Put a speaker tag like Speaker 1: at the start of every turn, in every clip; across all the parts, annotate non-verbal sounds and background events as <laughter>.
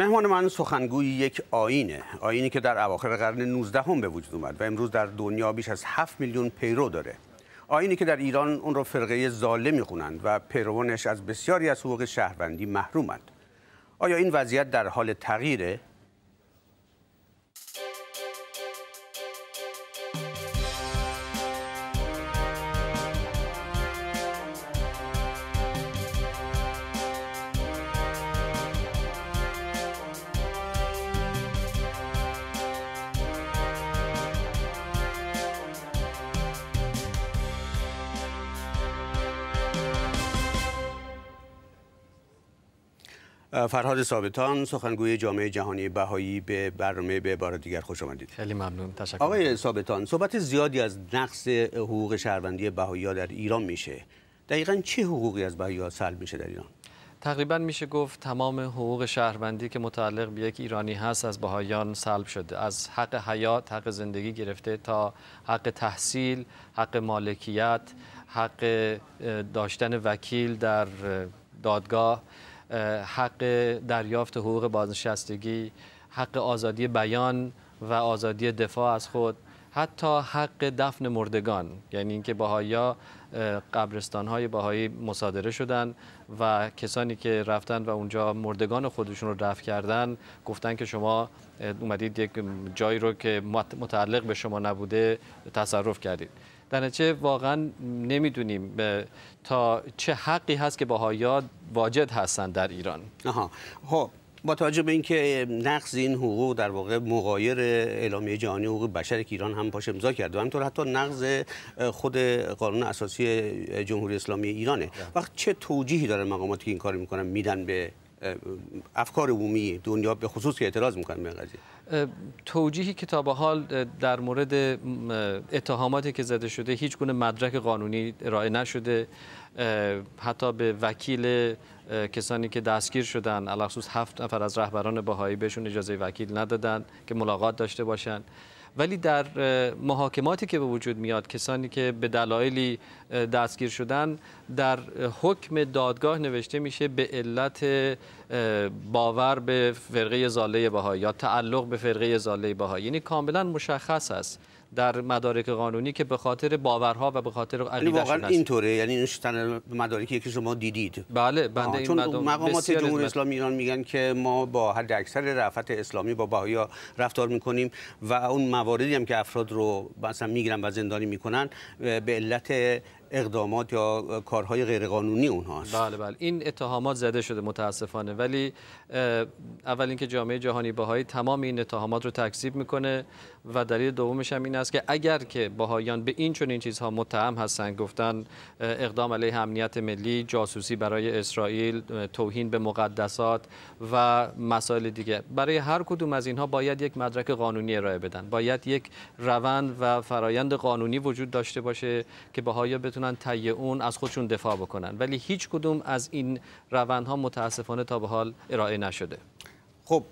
Speaker 1: مهمان من سخنگوی یک آینه آینی که در اواخر قرن 19 هم به وجود اومد و امروز در دنیا بیش از 7 میلیون پیرو داره آینی که در ایران اون رو فرقه ظالم میخونند و پیروانش از بسیاری از حقوق شهروندی محرومند آیا این وضعیت در حال تغییره فرهاد ثابتان سخنگوی جامعه جهانی بهایی به برنامه به بار دیگر خوش آمدید
Speaker 2: خیلی ممنون تشکر آقای
Speaker 1: ثابتان صحبت زیادی از نقص حقوق شهروندی بهایی ها در ایران میشه دقیقا چه حقوقی از بهایی ها سلب میشه در ایران
Speaker 2: تقریبا میشه گفت تمام حقوق شهروندی که متعلق به یک ایرانی هست از بهایان سلب شده از حق حیات حق زندگی گرفته تا حق تحصیل حق مالکیت حق داشتن وکیل در دادگاه حق دریافت حقوق بازنشستگی حق آزادی بیان و آزادی دفاع از خود حتی حق دفن مردگان یعنی اینکه باهایا قبرستان های باهایی مصادره شدن و کسانی که رفتن و اونجا مردگان خودشون رو رفت کردن گفتن که شما اومدید یک جایی رو که متعلق به شما نبوده تصرف کردید در نتیجه واقعا نمیدونیم تا چه حقی هست که باهایا واجد هستند در ایران آها خب
Speaker 1: با توجه به اینکه نقض این حقوق در واقع مغایر اعلامیه جهانی حقوق بشر که ایران هم پاش امضا کرده و همینطور حتی نقض خود قانون اساسی جمهوری اسلامی ایرانه بله. وقت چه توجیهی داره مقاماتی که این کار میکنن میدن به افکار عمومی دنیا به خصوص که اعتراض میکنن به قضیه
Speaker 2: توجیهی که تا به حال در مورد اتهاماتی که زده شده هیچ گونه مدرک قانونی ارائه نشده حتی به وکیل کسانی که دستگیر شدن الخصوص هفت نفر از رهبران بهایی بهشون اجازه وکیل ندادن که ملاقات داشته باشند ولی در محاکماتی که به وجود میاد کسانی که به دلایلی دستگیر شدن در حکم دادگاه نوشته میشه به علت باور به فرقه زاله بهایی یا تعلق به فرقه زاله بهایی یعنی کاملا مشخص است در مدارک قانونی که به خاطر باورها و به خاطر یعنی عقیدهشون واقعا اینطوره یعنی این
Speaker 1: مدارکی که شما دیدید بله بنده این چون مقامات جمهوری اسلامی ایران میگن که ما با حد اکثر رفعت اسلامی با بهایا رفتار میکنیم و اون مواردی هم که افراد رو مثلا میگیرن و زندانی میکنن به علت اقدامات یا کارهای غیرقانونی اونها است بله
Speaker 2: بله این اتهامات زده شده متاسفانه ولی اول اینکه جامعه جهانی بهایی تمام این اتهامات رو تکذیب میکنه و دلیل دومش هم این است که اگر که بهاییان به این این چیزها متهم هستند گفتن اقدام علیه امنیت ملی جاسوسی برای اسرائیل توهین به مقدسات و مسائل دیگه برای هر کدوم از اینها باید یک مدرک قانونی ارائه بدن باید یک روند و فرایند قانونی وجود داشته باشه که بهایا بتونن طی اون از خودشون دفاع بکنن ولی هیچ کدوم از این روندها متاسفانه تا به حال ارائه نشده
Speaker 1: خب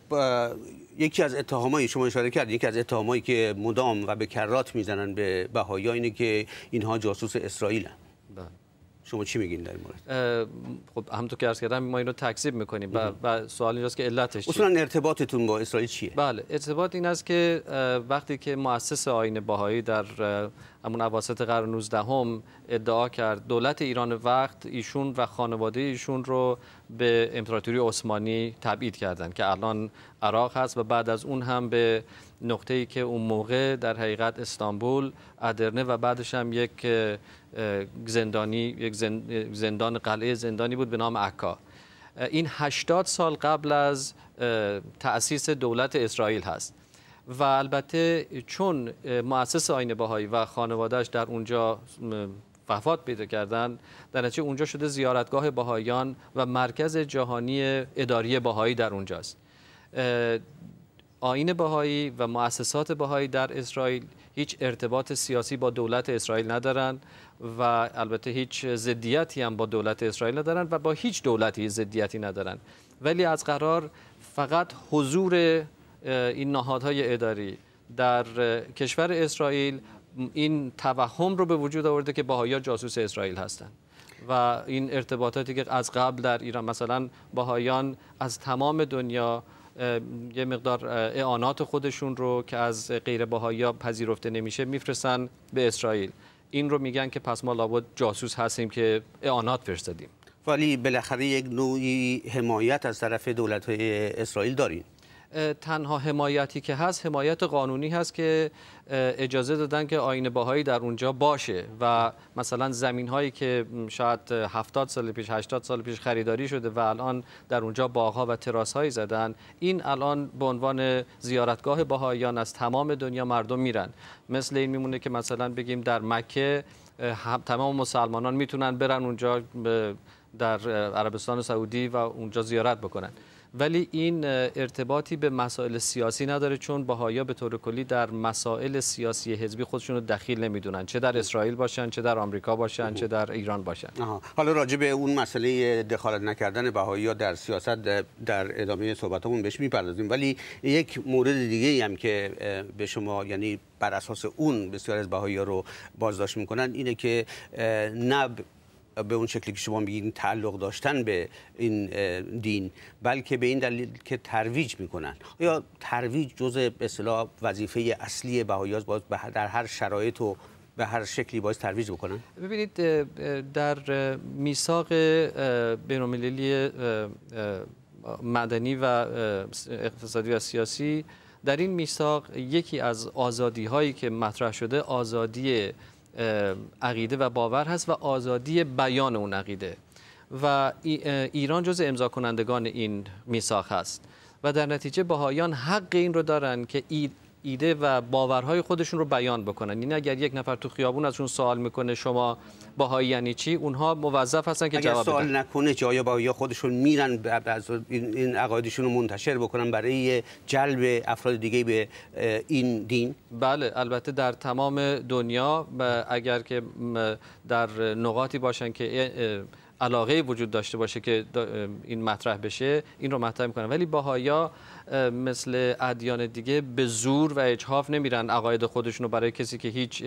Speaker 1: یکی از اتهامایی شما اشاره کردید یکی از اتهامایی که مدام و به کرات میزنن به بهایا اینه که اینها جاسوس اسرائیل اسرائیلن بله. شما چی
Speaker 2: میگین در این مورد خب همونطور که عرض کردم ما اینو تکذیب میکنیم و, و سوال اینجاست که علتش اصلا ارتباطتون با اسرائیل چیه بله ارتباط این است که وقتی که مؤسس آین باهایی در همون عواسط قرن 19 ادعا کرد دولت ایران وقت ایشون و خانواده ایشون رو به امپراتوری عثمانی تبعید کردند که الان عراق هست و بعد از اون هم به نقطه ای که اون موقع در حقیقت استانبول ادرنه و بعدش هم یک زندانی یک زندان قلعه زندانی بود به نام عکا این 80 سال قبل از تأسیس دولت اسرائیل هست و البته چون مؤسس آین باهایی و خانوادهش در اونجا وفات پیدا کردن در نتیجه اونجا شده زیارتگاه باهایان و مرکز جهانی اداری باهایی در اونجاست آین باهایی و مؤسسات باهایی در اسرائیل هیچ ارتباط سیاسی با دولت اسرائیل ندارن و البته هیچ زدیتی هم با دولت اسرائیل ندارن و با هیچ دولتی زدیتی ندارن ولی از قرار فقط حضور این نهادهای اداری در کشور اسرائیل این توهم رو به وجود آورده که باهایا جاسوس اسرائیل هستند و این ارتباطاتی که از قبل در ایران مثلا باهایان از تمام دنیا یه مقدار اعانات خودشون رو که از غیر باهایا پذیرفته نمیشه میفرستن به اسرائیل این رو میگن که پس ما لابد جاسوس هستیم که اعانات فرستادیم ولی بالاخره یک نوعی حمایت از طرف دولت های اسرائیل داریم تنها حمایتی که هست حمایت قانونی هست که اجازه دادن که آین باهایی در اونجا باشه و مثلا زمین هایی که شاید هفتاد سال پیش 80 سال پیش خریداری شده و الان در اونجا ها و تراس هایی زدن این الان به عنوان زیارتگاه باهاییان از تمام دنیا مردم میرن مثل این میمونه که مثلا بگیم در مکه تمام مسلمانان میتونن برن اونجا در عربستان سعودی و اونجا زیارت بکنن ولی این ارتباطی به مسائل سیاسی نداره چون بهایا به طور کلی در مسائل سیاسی حزبی خودشون رو دخیل نمیدونن چه در اسرائیل باشن چه در آمریکا باشن چه در ایران باشن
Speaker 1: حالا راجع به اون مسئله دخالت نکردن بهایی در سیاست در ادامه صحبتمون بهش میپردازیم ولی یک مورد دیگه هم که به شما یعنی بر اساس اون بسیار از بهایی رو بازداشت میکنن اینه که نه به اون شکلی که شما میگین تعلق داشتن به این دین بلکه به این دلیل که ترویج میکنن یا ترویج جز به وظیفه اصلی بهایی باز در هر شرایط و به هر شکلی باید ترویج بکنن
Speaker 2: ببینید در میثاق بینالمللی مدنی و اقتصادی و سیاسی در این میثاق یکی از آزادی هایی که مطرح شده آزادی عقیده و باور هست و آزادی بیان اون عقیده و ایران جز امضا کنندگان این میثاق هست و در نتیجه بهایان حق این رو دارن که ایده و باورهای خودشون رو بیان بکنن یعنی اگر یک نفر تو خیابون ازشون سوال میکنه شما باهایی یعنی چی اونها موظف هستن که جواب جواب سوال
Speaker 1: نکنه جای با یا خودشون میرن این عقایدشون رو منتشر
Speaker 2: بکنن برای جلب افراد دیگه به این دین بله البته در تمام دنیا اگر که در نقاطی باشن که علاقه وجود داشته باشه که این مطرح بشه این رو مطرح میکنن ولی باهایا مثل ادیان دیگه به زور و اجحاف نمیرن عقاید خودشون رو برای کسی که هیچ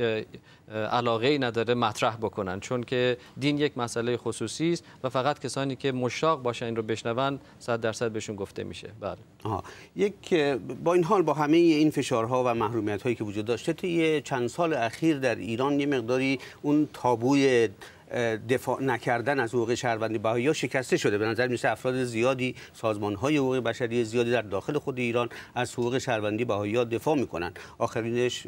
Speaker 2: علاقه ای نداره مطرح بکنن چون که دین یک مسئله خصوصی است و فقط کسانی که مشتاق باشن این رو بشنون صد درصد بهشون گفته میشه بله آه. یک با این حال با همه این فشارها و محرومیت هایی که وجود داشته یه
Speaker 1: چند سال اخیر در ایران یه مقداری اون تابوی دفاع نکردن از حقوق شهروندی بهایی ها شکسته شده به نظر میسه افراد زیادی سازمان های حقوق بشری زیادی در داخل خود ایران از حقوق شهروندی بهایی ها دفاع میکنن آخرینش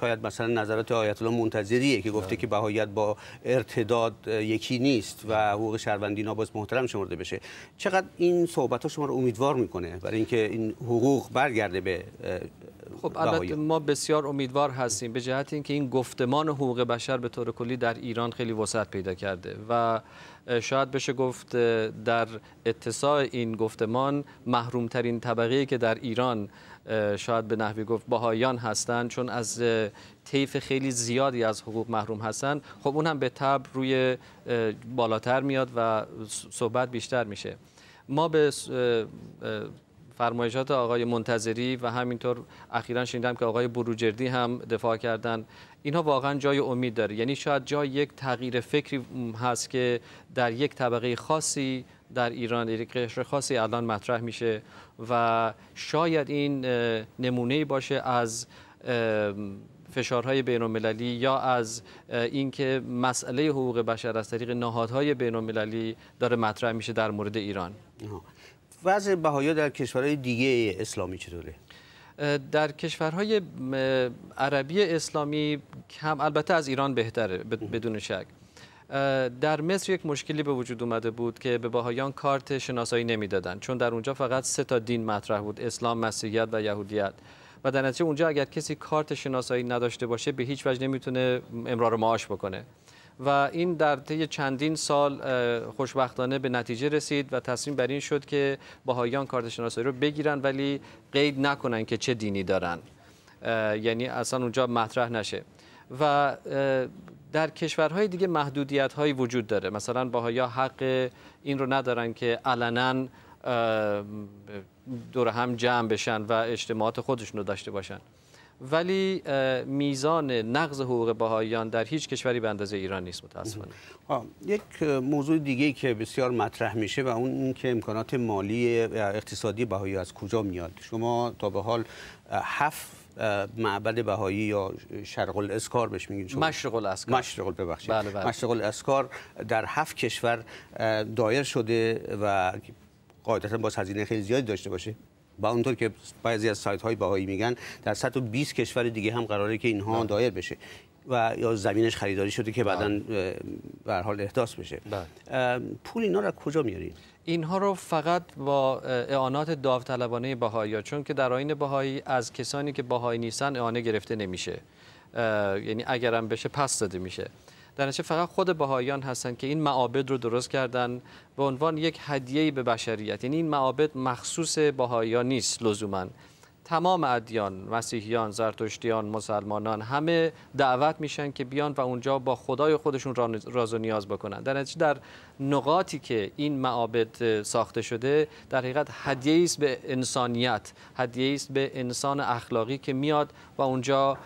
Speaker 1: شاید مثلا نظرات آیت الله منتظریه که گفته که بهاییت با ارتداد یکی نیست و حقوق شهروندی ناباز محترم شمرده بشه چقدر این صحبت ها شما رو امیدوار میکنه برای اینکه
Speaker 2: این حقوق برگرده به خب البته ما بسیار امیدوار هستیم به جهت اینکه این گفتمان حقوق بشر به طور کلی در ایران خیلی وسعت پیدا کرده و شاید بشه گفت در اتساع این گفتمان محرومترین طبقه که در ایران شاید به نحوی گفت باهایان هستند چون از طیف خیلی زیادی از حقوق محروم هستند خب اون هم به تبع روی بالاتر میاد و صحبت بیشتر میشه ما به فرمایشات آقای منتظری و همینطور اخیرا شنیدم که آقای بروجردی هم دفاع کردن اینها واقعا جای امید داره یعنی شاید جای یک تغییر فکری هست که در یک طبقه خاصی در ایران یک قشر خاصی الان مطرح میشه و شاید این نمونه باشه از فشارهای بین المللی یا از اینکه مسئله حقوق بشر از طریق نهادهای بین المللی داره مطرح میشه در مورد ایران
Speaker 1: وضع بهایی در کشورهای
Speaker 2: دیگه اسلامی چطوره؟ در کشورهای عربی اسلامی هم البته از ایران بهتره بدون شک در مصر یک مشکلی به وجود اومده بود که به باهایان کارت شناسایی نمیدادند چون در اونجا فقط سه تا دین مطرح بود اسلام مسیحیت و یهودیت و در نتیجه اونجا اگر کسی کارت شناسایی نداشته باشه به هیچ وجه نمیتونه امرار معاش بکنه و این در طی چندین سال خوشبختانه به نتیجه رسید و تصمیم بر این شد که باهایان کارت شناسایی رو بگیرن ولی قید نکنن که چه دینی دارن یعنی اصلا اونجا مطرح نشه و در کشورهای دیگه محدودیت هایی وجود داره مثلا باهایا حق این رو ندارن که علنا دور هم جمع بشن و اجتماعات خودشون رو داشته باشن ولی میزان نقض حقوق بهاییان در هیچ کشوری به اندازه ایران نیست متاسفانه یک موضوع
Speaker 1: دیگه که بسیار مطرح میشه و اون این که امکانات مالی اقتصادی بهایی از کجا میاد شما تا به حال هفت معبد بهایی یا شرق الاسکار بهش میگین شما مشرق الاسکار مشرق ببخشید بله بله. مشرق الاسکار در هفت کشور دایر شده و قاعدتا باز هزینه خیلی زیادی داشته باشه با اونطور که بعضی از سایت های باهایی میگن در 120 کشور دیگه هم قراره که اینها بله. دایر بشه و یا زمینش خریداری شده که بعدا بله. به حال احداث بشه بله.
Speaker 2: پول اینا رو کجا میارید اینها رو فقط با اعانات داوطلبانه ها چون که در آین باهایی از کسانی که باهایی نیستن اعانه گرفته نمیشه یعنی اگرم بشه پس داده میشه در نتیجه فقط خود بهاییان هستند که این معابد رو درست کردن به عنوان یک هدیه به بشریت یعنی این معابد مخصوص بهاییان نیست لزوما تمام ادیان مسیحیان زرتشتیان مسلمانان همه دعوت میشن که بیان و اونجا با خدای خودشون راز و نیاز بکنن در نتیجه در نقاطی که این معابد ساخته شده در حقیقت هدیه است به انسانیت هدیه است به انسان اخلاقی که میاد و اونجا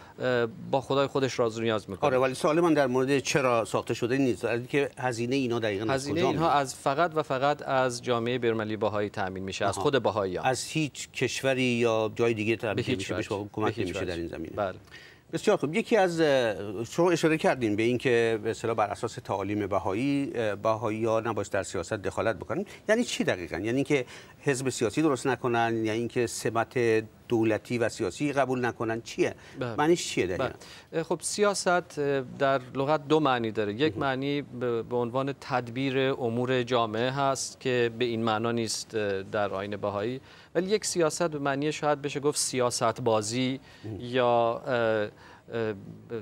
Speaker 2: با خدای خودش راز و نیاز میکنه آره ولی سوال من در مورد
Speaker 1: چرا ساخته شده نیست
Speaker 2: که هزینه اینا دقیقاً هزینه از اینها از فقط و فقط از جامعه برملی باهایی تامین میشه از خود باهایی از هیچ کشوری یا جای دیگه میشه کمک نمیشه در این زمینه بله بسیار خوب یکی
Speaker 1: از شما اشاره کردین به اینکه به اصطلاح بر اساس تعالیم بهایی بهایی ها نباید در سیاست دخالت بکنن یعنی چی دقیقا یعنی اینکه حزب سیاسی درست نکنن یعنی
Speaker 2: اینکه سمت دولتی و سیاسی قبول نکنن چیه بب. بله. معنیش چیه دقیقا بله. خب سیاست در لغت دو معنی داره یک معنی به عنوان تدبیر امور جامعه هست که به این معنا نیست در آین بهایی ولی یک سیاست به معنی شاید بشه گفت سیاست بازی یا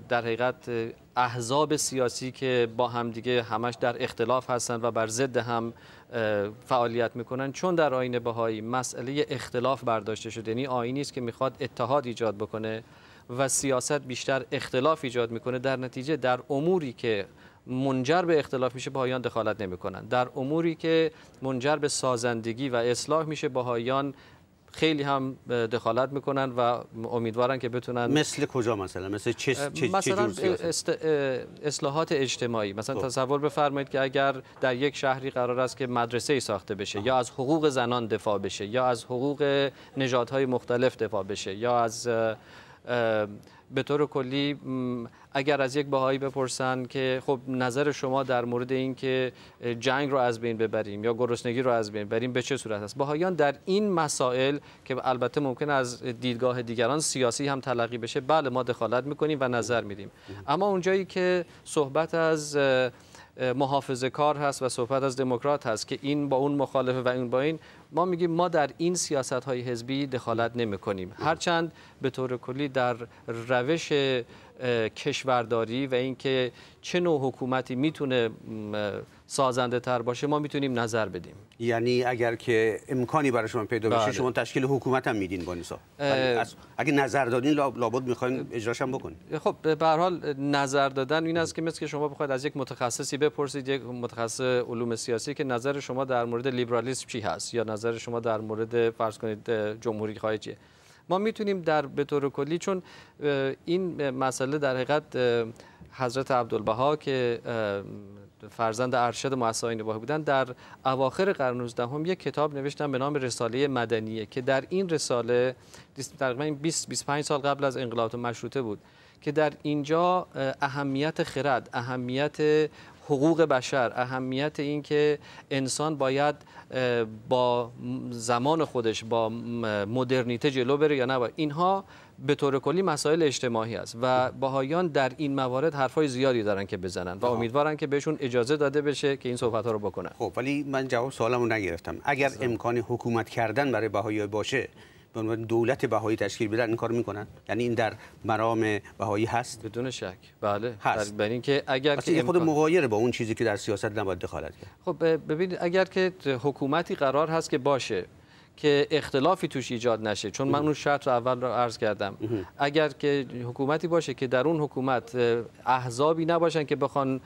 Speaker 2: در حقیقت احزاب سیاسی که با همدیگه همش در اختلاف هستن و بر ضد هم فعالیت میکنن چون در آین بهایی مسئله اختلاف برداشته شده یعنی آینی است که میخواد اتحاد ایجاد بکنه و سیاست بیشتر اختلاف ایجاد میکنه در نتیجه در اموری که منجر به اختلاف میشه باهایان دخالت نمیکنن در اموری که منجر به سازندگی و اصلاح میشه باهایان خیلی هم دخالت میکنن و امیدوارن که بتونن مثل
Speaker 1: کجا مثلا مثل چه چه مثلا
Speaker 2: اصلاحات اجتماعی مثلا خب. تصور بفرمایید که اگر در یک شهری قرار است که مدرسه ای ساخته بشه یا از حقوق زنان دفاع بشه یا از حقوق نژادهای مختلف دفاع بشه یا از به طور کلی اگر از یک بهایی بپرسن که خب نظر شما در مورد اینکه جنگ رو از بین ببریم یا گرسنگی رو از بین ببریم به چه صورت است بهاییان در این مسائل که البته ممکن از دیدگاه دیگران سیاسی هم تلقی بشه بله ما دخالت میکنیم و نظر میدیم اما اونجایی که صحبت از محافظه کار هست و صحبت از دموکرات هست که این با اون مخالفه و این با این ما میگیم ما در این سیاست های حزبی دخالت نمی کنیم هرچند به طور کلی در روش کشورداری و اینکه چه نوع حکومتی میتونه سازنده تر باشه ما میتونیم نظر بدیم یعنی اگر که امکانی برای شما پیدا بشه بله. شما
Speaker 1: تشکیل حکومت هم میدین با نسا بله. اگه نظر دادین لابد میخواین اجراش هم بکنین
Speaker 2: خب به هر حال نظر دادن این است که مثل که شما بخواید از یک متخصصی بپرسید یک متخصص علوم سیاسی که نظر شما در مورد لیبرالیسم چی هست یا نظر شما در مورد فرض کنید جمهوری خواهی چیه ما میتونیم در به طور کلی چون این مسئله در حقیقت حضرت عبدالبها که فرزند ارشد معصای نباهی بودن در اواخر قرن 19 هم یک کتاب نوشتن به نام رساله مدنیه که در این رساله تقریبا 20 25 سال قبل از انقلاب مشروطه بود که در اینجا اهمیت خرد اهمیت حقوق بشر اهمیت این که انسان باید با زمان خودش با مدرنیته جلو بره یا نه اینها به طور کلی مسائل اجتماعی است و باهایان در این موارد حرفای زیادی دارن که بزنن و امیدوارن که بهشون اجازه داده بشه که این صحبت ها رو
Speaker 1: بکنن خب ولی من جواب رو نگرفتم اگر امکان حکومت کردن برای بهایی باشه به عنوان دولت بهایی تشکیل بدن این کار میکنن یعنی این در مرام بهایی هست بدون
Speaker 2: شک بله
Speaker 1: هست بر اینکه اگر خود امکان... با اون چیزی که در سیاست نباید دخالت کرد
Speaker 2: خب ببینید اگر که حکومتی قرار هست که باشه که اختلافی توش ایجاد نشه چون من اون شرط رو اول رو عرض کردم اگر که حکومتی باشه که در اون حکومت احزابی نباشن که بخوان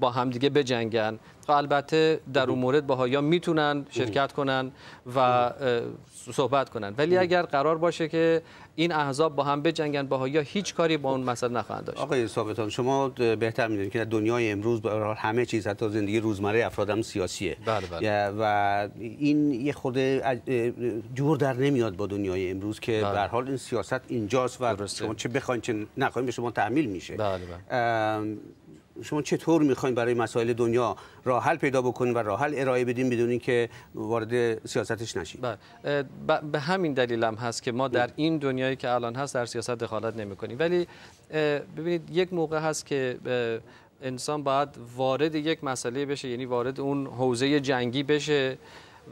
Speaker 2: با همدیگه بجنگن و البته در اون مورد با یا میتونن شرکت کنن و صحبت کنن ولی اگر قرار باشه که این احزاب با هم بجنگن یا هیچ کاری با اون مسئله نخواهند داشت
Speaker 1: آقای ثابتان شما بهتر میدونید که در دنیای امروز همه چیز حتی زندگی روزمره افراد هم سیاسیه بله, بله. و این یه خود جور در نمیاد با دنیای امروز که بله. به حال این سیاست اینجاست و شما چه بخواین چه نخواین به شما تحمیل میشه بله بله. شما چطور میخواین برای مسائل دنیا راه
Speaker 2: حل پیدا بکنین و راه حل ارائه بدین بدون که وارد سیاستش نشید بله. به همین دلیل هم هست که ما در بله. این دنیایی که الان هست در سیاست دخالت کنیم ولی ببینید یک موقع هست که انسان باید وارد یک مسئله بشه یعنی وارد اون حوزه جنگی بشه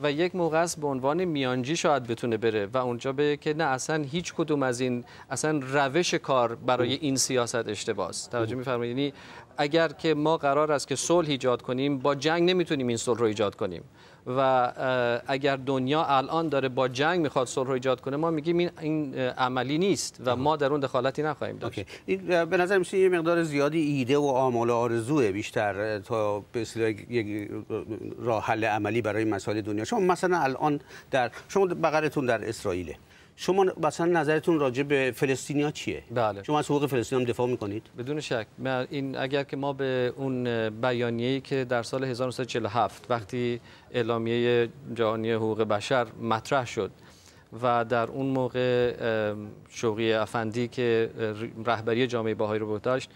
Speaker 2: و یک موقع است به عنوان میانجی شاید بتونه بره و اونجا به که نه اصلا هیچ کدوم از این اصلا روش کار برای این سیاست است توجه میفرمایید یعنی اگر که ما قرار است که صلح ایجاد کنیم با جنگ نمیتونیم این صلح رو ایجاد کنیم و اگر دنیا الان داره با جنگ میخواد صلح رو ایجاد کنه ما میگیم این عملی نیست و ما در اون دخالتی نخواهیم داشت
Speaker 1: این به نظر میشه یه مقدار زیادی ایده و آمال و آرزوه بیشتر تا به یک راه حل عملی برای مسائل دنیا شما مثلا الان در شما بغرتون در اسرائیله شما مثلا نظرتون راجع به فلسطینیا چیه بله. شما از حقوق فلسطین هم
Speaker 2: دفاع میکنید بدون شک این اگر که ما به اون بیانیه‌ای که در سال 1947 وقتی اعلامیه جهانی حقوق بشر مطرح شد و در اون موقع شوقی افندی که رهبری جامعه باهایی رو داشت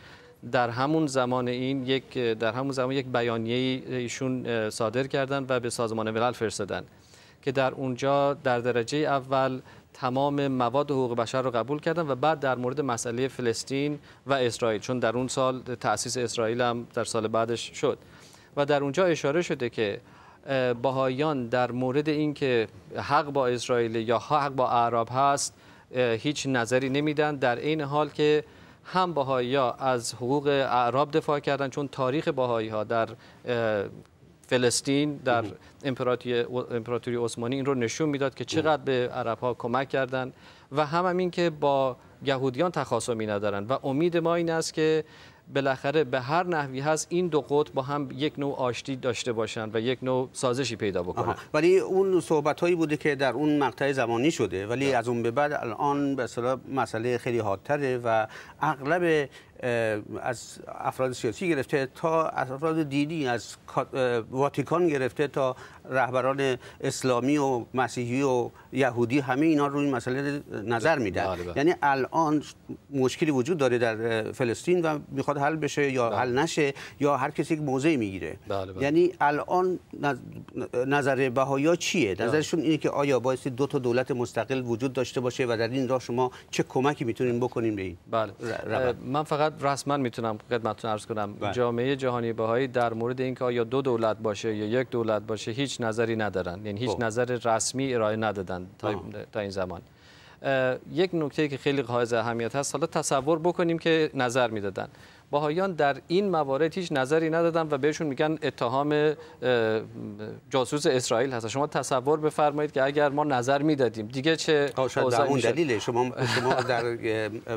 Speaker 2: در همون زمان این یک در همون زمان یک بیانیه ایشون صادر کردن و به سازمان ملل فرستادند که در اونجا در درجه اول تمام مواد حقوق بشر رو قبول کردن و بعد در مورد مسئله فلسطین و اسرائیل چون در اون سال تأسیس اسرائیل هم در سال بعدش شد و در اونجا اشاره شده که باهایان در مورد اینکه حق با اسرائیل یا حق با اعراب هست هیچ نظری نمیدن در این حال که هم باهایی ها از حقوق اعراب دفاع کردن چون تاریخ باهایی ها در فلسطین در امپراتوری عثمانی این رو نشون میداد که چقدر به عرب ها کمک کردن و هم, هم که با یهودیان تخاصمی ندارن و امید ما این است که بالاخره به هر نحوی هست این دو قطب با هم یک نوع آشتی داشته باشند و یک نوع سازشی پیدا بکنن ولی اون
Speaker 1: صحبت هایی بوده
Speaker 2: که در اون مقطع
Speaker 1: زمانی شده ولی از اون به بعد الان به مسئله خیلی حادتره و اغلب از افراد سیاسی گرفته تا افراد دینی از واتیکان گرفته تا رهبران اسلامی و مسیحی و یهودی همه اینا روی این مسئله نظر میدن بله، بله. یعنی الان مشکلی وجود داره در فلسطین و میخواد حل بشه یا بله. حل نشه یا هر کسی یک موضعی میگیره یعنی الان نظر ها چیه نظرشون اینه که آیا باعث دو تا دولت مستقل وجود داشته باشه و در این راه شما چه کمکی میتونین بله. بکنین به این بله
Speaker 2: من فقط رسما میتونم خدمتتون عرض کنم بله. جامعه جهانی بهایی در مورد اینکه آیا دو دولت باشه یا یک دولت باشه هیچ نظری ندارن یعنی هیچ خب. نظر رسمی ارائه ندادن تا, تا این زمان یک نکته که خیلی حائز اهمیت هست حالا تصور بکنیم که نظر میدادن باهایان در این موارد هیچ نظری ندادن و بهشون میگن اتهام جاسوس اسرائیل هست شما تصور بفرمایید که اگر ما نظر میدادیم دیگه چه شاید اون دلیل شما <laughs> شما در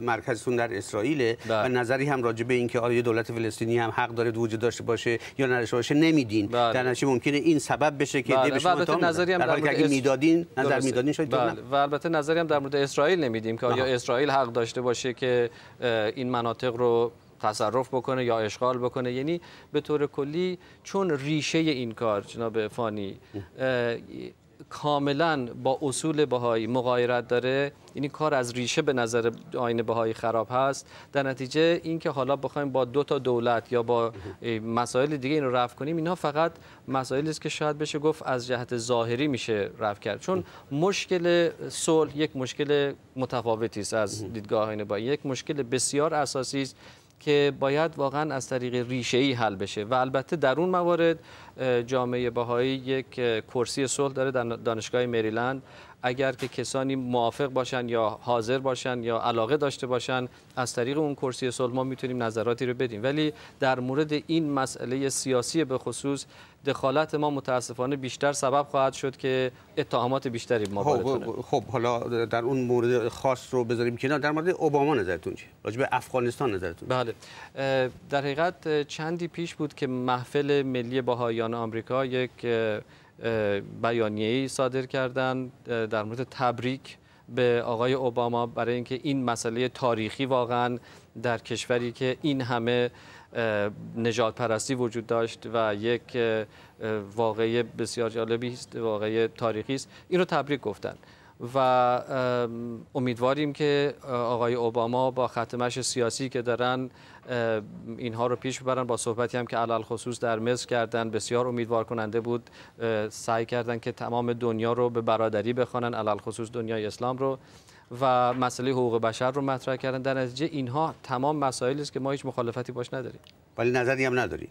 Speaker 2: مرکزتون در اسرائیل و
Speaker 1: بله. نظری هم راجع به اینکه آیا دولت فلسطینی هم حق داره وجود داشته باشه یا نداشته باشه نمیدین بله. در نتیجه ممکنه این سبب بشه که دیگه بله. شما البته نظری هم در مورد میدادین نظر میدادین شاید
Speaker 2: و البته نظری هم در مورد اسرائیل نمیدیم که آیا اسرائیل حق داشته باشه که این مناطق رو تصرف بکنه یا اشغال بکنه یعنی به طور کلی چون ریشه این کار جناب فانی کاملا با اصول بهایی مغایرت داره این یعنی کار از ریشه به نظر آین بهایی خراب هست در نتیجه اینکه حالا بخوایم با دو تا دولت یا با مسائل دیگه این رفع کنیم اینها فقط مسائلی است که شاید بشه گفت از جهت ظاهری میشه رفع کرد چون مشکل صلح یک مشکل متفاوتی است از دیدگاه آین بهایی یک مشکل بسیار اساسی است که باید واقعا از طریق ریشه ای حل بشه و البته در اون موارد جامعه بهایی یک کرسی صلح داره در دانشگاه مریلند اگر که کسانی موافق باشن یا حاضر باشن یا علاقه داشته باشن از طریق اون کرسی صلح ما میتونیم نظراتی رو بدیم ولی در مورد این مسئله سیاسی به خصوص دخالت ما متاسفانه بیشتر سبب خواهد شد که اتهامات بیشتری ما خب,
Speaker 1: خب حالا در اون مورد خاص رو بذاریم کنار در مورد اوباما نظرتون چیه راجع به افغانستان
Speaker 2: نظرتون بله در حقیقت چندی پیش بود که محفل ملی باهایان آمریکا یک ای صادر کردن در مورد تبریک به آقای اوباما برای اینکه این مسئله تاریخی واقعا در کشوری که این همه نجات پرستی وجود داشت و یک واقعی بسیار جالبی است واقعی تاریخی است این رو تبریک گفتن و امیدواریم که آقای اوباما با ختمش سیاسی که دارن اینها رو پیش ببرن با صحبتی هم که علال خصوص در مصر کردن بسیار امیدوار کننده بود سعی کردن که تمام دنیا رو به برادری بخوانن علال خصوص دنیای اسلام رو و مسئله حقوق بشر رو مطرح کردن در نتیجه اینها تمام مسائلی است که ما هیچ مخالفتی باش نداریم ولی نظری هم نداریم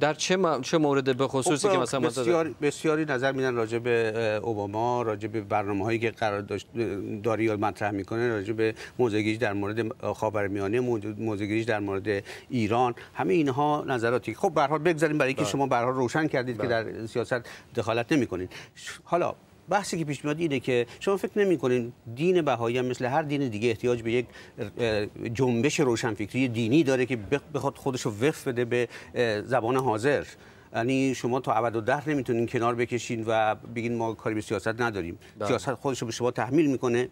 Speaker 2: در چه, م... چه مورد به خصوصی خب، که خب، مثلا بسیار...
Speaker 1: بسیاری نظر میدن راجع به اوباما راجع به برنامه هایی که قرار داشت یا مطرح میکنه راجع به موزگیری در مورد خاورمیانه موزگیش در مورد ایران همه اینها نظراتی خب به هر حال بگذاریم برای اینکه بله. شما به روشن کردید که بله. در سیاست دخالت نمیکنید حالا بحثی که پیش میاد اینه که شما فکر نمی‌کنین دین بهایی هم مثل هر دین دیگه احتیاج به یک جنبش روشنفکری دینی داره که بخواد خودش رو وقف بده به زبان حاضر یعنی شما تا عبد و ده نمیتونین کنار بکشین و بگین ما کاری به سیاست نداریم بله. سیاست خودش رو به شما تحمیل میکنه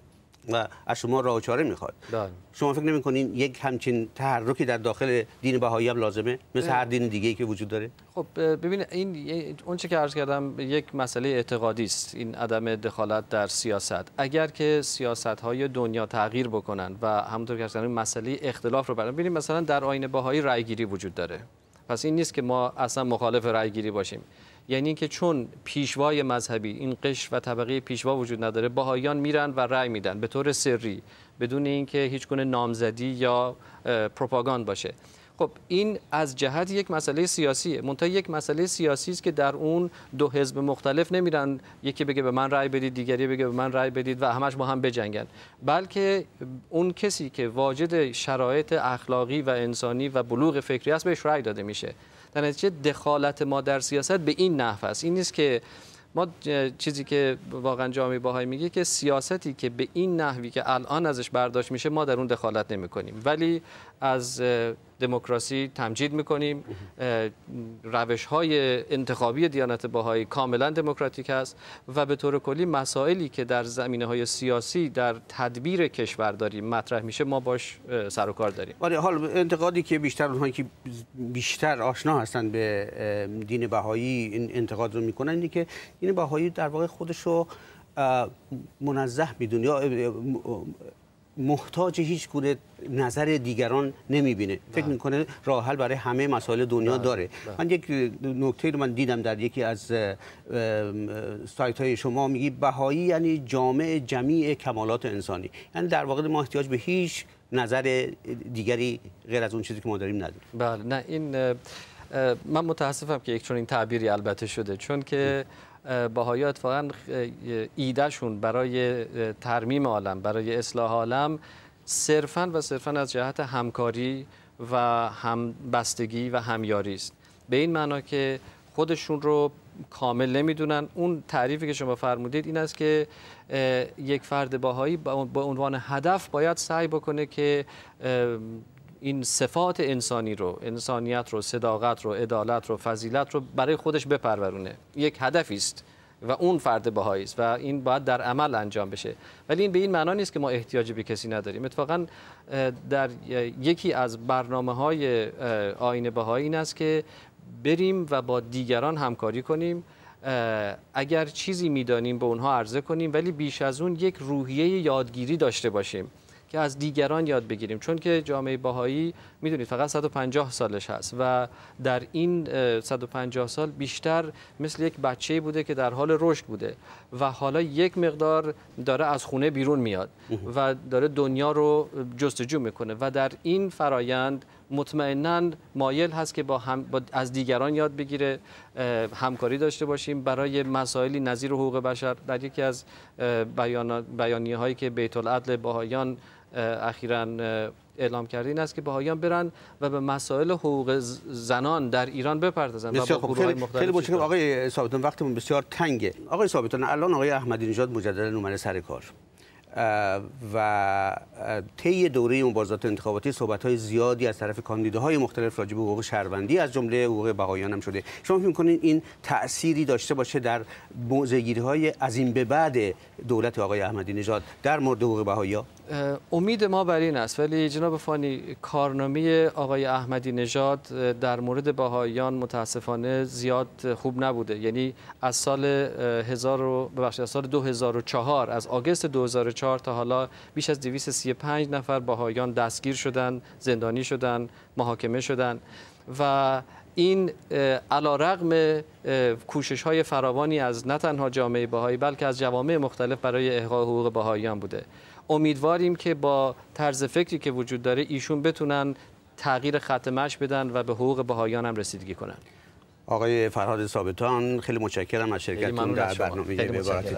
Speaker 1: و از شما راه چاره میخواد بله. شما فکر نمیکنین یک همچین تحرکی در داخل دین بهایی هم لازمه مثل هر دین دیگه ای که وجود داره
Speaker 2: خب ببین این اون چه که عرض کردم یک مسئله اعتقادی است این عدم دخالت در سیاست اگر که سیاست های دنیا تغییر بکنن و همونطور که گفتم مسئله اختلاف رو برن ببینیم مثلا در آین بهایی رأی گیری وجود داره پس این نیست که ما اصلا مخالف رأی گیری باشیم یعنی اینکه چون پیشوای مذهبی این قش و طبقه پیشوا وجود نداره باهایان میرن و رأی میدن به طور سری بدون اینکه هیچ گونه نامزدی یا پروپاگاند باشه خب این از جهت یک مسئله سیاسیه منتها یک مسئله سیاسی است که در اون دو حزب مختلف نمیرن یکی بگه به من رأی بدید دیگری بگه به من رأی بدید و همش با هم بجنگن بلکه اون کسی که واجد شرایط اخلاقی و انسانی و بلوغ فکری است بهش رأی داده میشه در نتیجه دخالت ما در سیاست به این نحو است این نیست که ما چیزی که واقعا جامعه باهایی میگه که سیاستی که به این نحوی که الان ازش برداشت میشه ما در اون دخالت نمی کنیم ولی از دموکراسی تمجید میکنیم روش های انتخابی دیانت باهایی کاملا دموکراتیک هست و به طور کلی مسائلی که در زمینه های سیاسی در تدبیر کشور داریم مطرح میشه ما باش سر و کار داریم
Speaker 1: آره حال انتقادی که بیشتر اونهایی که بیشتر آشنا هستند به دین بهایی این انتقاد رو میکنن اینه که دین بهایی در واقع خودش رو منزه میدونه محتاج هیچ گونه نظر دیگران نمیبینه فکر بله. میکنه راه حل برای همه مسائل دنیا بله، داره بله. من یک نکته رو من دیدم در یکی از سایت های شما میگی بهایی یعنی جامع جمیع کمالات انسانی یعنی در واقع ما احتیاج به هیچ نظر دیگری
Speaker 2: غیر از اون چیزی که ما داریم نداریم بله نه این من متاسفم که یک چون این تعبیری البته شده چون که باهایی اتفاقا ایدهشون برای ترمیم عالم برای اصلاح عالم صرفا و صرفا از جهت همکاری و همبستگی و همیاری است به این معنا که خودشون رو کامل نمیدونن اون تعریفی که شما فرمودید این است که یک فرد باهایی به با عنوان هدف باید سعی بکنه که این صفات انسانی رو انسانیت رو صداقت رو عدالت رو فضیلت رو برای خودش بپرورونه یک هدفی است و اون فرد بهایی است و این باید در عمل انجام بشه ولی این به این معنا نیست که ما احتیاجی به کسی نداریم اتفاقا در یکی از برنامه های آین بهایی این است که بریم و با دیگران همکاری کنیم اگر چیزی میدانیم به اونها عرضه کنیم ولی بیش از اون یک روحیه یادگیری داشته باشیم که از دیگران یاد بگیریم چون که جامعه باهایی میدونید فقط 150 سالش هست و در این 150 سال بیشتر مثل یک بچه بوده که در حال رشد بوده و حالا یک مقدار داره از خونه بیرون میاد و داره دنیا رو جستجو میکنه و در این فرایند مطمئنا مایل هست که با, هم از دیگران یاد بگیره همکاری داشته باشیم برای مسائلی نظیر حقوق بشر در یکی از بیانیه هایی که بیت العدل باهایان اخیرا اعلام کرده این است که هایان برن و به مسائل حقوق زنان در ایران بپردازن بسیار خیلی, خیلی بچکر
Speaker 1: آقای ثابتان وقتمون بسیار تنگه آقای ثابتان الان آقای احمدی نژاد مجددا اومده سر کار و طی دوره اون انتخاباتی صحبت های زیادی از طرف کاندیداهای مختلف راجع به حقوق شهروندی از جمله حقوق بهایان هم شده شما فکر می‌کنید این تأثیری داشته باشه در موضعگیری های از این به بعد دولت آقای احمدی نژاد در مورد حقوق بهایا
Speaker 2: امید ما بر این است ولی جناب فانی کارنامه آقای احمدی نژاد در مورد بهاییان متاسفانه زیاد خوب نبوده یعنی از سال 1000 ببخشید از سال 2004 از آگوست 2004 تا حالا بیش از 235 نفر بهاییان دستگیر شدن زندانی شدن محاکمه شدن و این علا رقم کوشش های فراوانی از نه تنها جامعه بهایی بلکه از جوامع مختلف برای احقاق حقوق بهاییان بوده امیدواریم که با طرز فکری که وجود داره ایشون بتونن تغییر خط مش بدن و به حقوق بهایان هم رسیدگی کنن آقای فرهاد
Speaker 1: ثابتان خیلی متشکرم از شرکتتون در برنامه به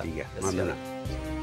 Speaker 1: دیگه
Speaker 2: ممنونم